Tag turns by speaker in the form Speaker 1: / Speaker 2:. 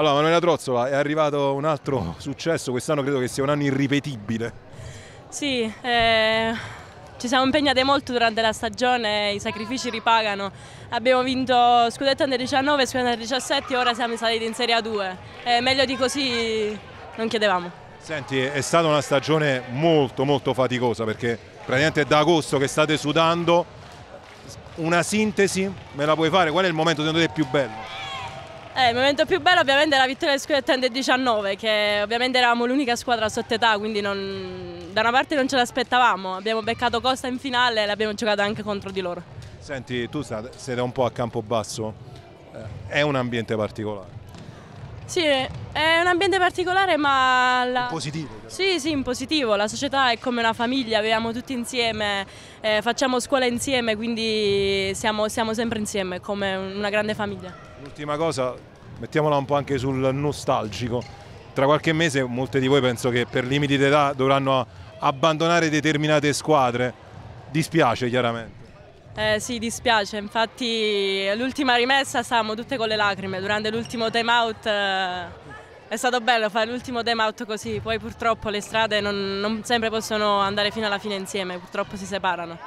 Speaker 1: Allora, Manuela Trozzola, è arrivato un altro successo, quest'anno credo che sia un anno irripetibile.
Speaker 2: Sì, eh, ci siamo impegnate molto durante la stagione, i sacrifici ripagano. Abbiamo vinto Scudetto nel 19, Scudetto nel 17 e ora siamo saliti in Serie A2. Eh, meglio di così non chiedevamo. Senti,
Speaker 1: è stata una stagione molto molto faticosa perché praticamente è da agosto che state sudando. Una sintesi me la puoi fare? Qual è il momento secondo te più bello?
Speaker 2: Eh, il momento più bello ovviamente è la vittoria del scudetto under 19 che ovviamente eravamo l'unica squadra sotto età quindi non, da una parte non ce l'aspettavamo, abbiamo beccato Costa in finale e l'abbiamo giocata anche contro di loro.
Speaker 1: Senti, tu siete un po' a campo basso, eh, è un ambiente particolare.
Speaker 2: Sì, è un ambiente particolare ma... La... In positivo? Però. Cioè. Sì, sì, in positivo. La società è come una famiglia, viviamo tutti insieme, eh, facciamo scuola insieme, quindi siamo, siamo sempre insieme come una grande famiglia.
Speaker 1: L'ultima cosa, mettiamola un po' anche sul nostalgico. Tra qualche mese molte di voi penso che per limiti d'età dovranno abbandonare determinate squadre. Dispiace chiaramente.
Speaker 2: Eh, sì, dispiace, infatti l'ultima rimessa stavamo tutte con le lacrime, durante l'ultimo time out eh, è stato bello fare l'ultimo time out così, poi purtroppo le strade non, non sempre possono andare fino alla fine insieme, purtroppo si separano.